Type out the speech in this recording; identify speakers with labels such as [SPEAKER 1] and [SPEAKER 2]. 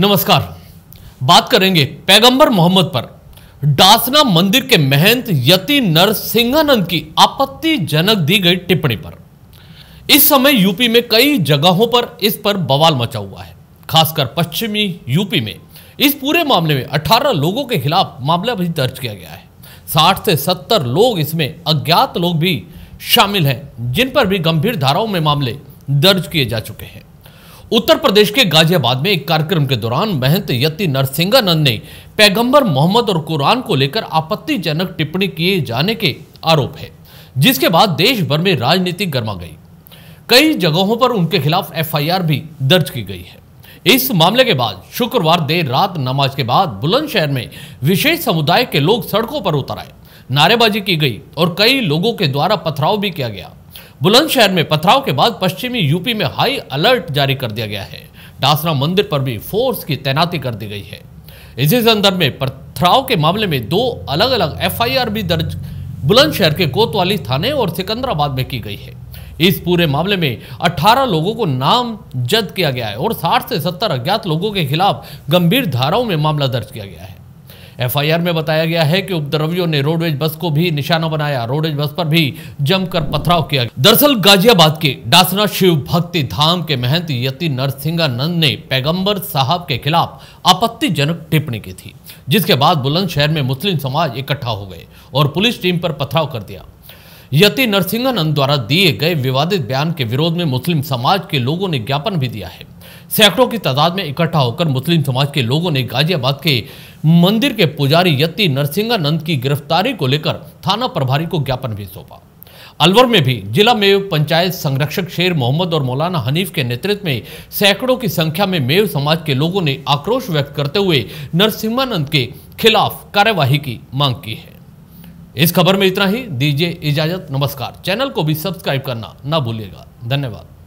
[SPEAKER 1] नमस्कार बात करेंगे पैगंबर मोहम्मद पर डासना मंदिर के महंत यति नर सिंहानंद की आपत्तिजनक दी गई टिप्पणी पर इस समय यूपी में कई जगहों पर इस पर बवाल मचा हुआ है खासकर पश्चिमी यूपी में इस पूरे मामले में 18 लोगों के खिलाफ मामला भी दर्ज किया गया है 60 से 70 लोग इसमें अज्ञात लोग भी शामिल हैं जिन पर भी गंभीर धाराओं में मामले दर्ज किए जा चुके हैं उत्तर प्रदेश के गाजियाबाद में एक कार्यक्रम के दौरान महंत यति नरसिंहानंद ने पैगंबर मोहम्मद और कुरान को लेकर आपत्तिजनक टिप्पणी किए जाने के आरोप है जिसके बाद देश भर में राजनीति गर्मा गई कई जगहों पर उनके खिलाफ एफआईआर भी दर्ज की गई है इस मामले के बाद शुक्रवार देर रात नमाज के बाद बुलंदशहर में विशेष समुदाय के लोग सड़कों पर उतर आए नारेबाजी की गई और कई लोगों के द्वारा पथराव भी किया गया बुलंदशहर में पथराव के बाद पश्चिमी यूपी में हाई अलर्ट जारी कर दिया गया है डासरा मंदिर पर भी फोर्स की तैनाती कर दी गई है इसी संदर्भ में पथराव के मामले में दो अलग अलग एफआईआर भी दर्ज बुलंदशहर के कोतवाली थाने और सिकंदराबाद में की गई है इस पूरे मामले में 18 लोगों को नाम जद किया गया है और 60 से 70 अज्ञात लोगों के खिलाफ गंभीर धाराओं में मामला दर्ज किया गया है एफआईआर में बताया गया है कि उपद्रवियों ने रोडवेज बस को भी निशाना बनाया रोडवेज बस पर भी जमकर पथराव किया दरअसल गाजियाबाद के डासना शिव भक्ति धाम के महंत यति नरसिंहानंद ने पैगंबर साहब के खिलाफ आपत्तिजनक टिप्पणी की थी जिसके बाद बुलंदशहर में मुस्लिम समाज इकट्ठा हो गए और पुलिस टीम पर पथराव कर दिया यति नरसिंहानंद द्वारा दिए गए विवादित बयान के विरोध में मुस्लिम समाज के लोगों ने ज्ञापन भी दिया है सैकड़ों की तादाद में इकट्ठा होकर मुस्लिम समाज के लोगों ने गाजियाबाद के मंदिर के पुजारी यत्ती नरसिंहानंद की गिरफ्तारी को लेकर थाना प्रभारी को ज्ञापन भी सौंपा अलवर में भी जिला मेव पंचायत संरक्षक शेर मोहम्मद और मौलाना हनीफ के नेतृत्व में सैकड़ों की संख्या में मेव समाज के लोगों ने आक्रोश व्यक्त करते हुए नरसिम्हानंद के खिलाफ कार्यवाही की मांग की है इस खबर में इतना ही दीजिए इजाजत नमस्कार चैनल को भी सब्सक्राइब करना ना भूलिएगा धन्यवाद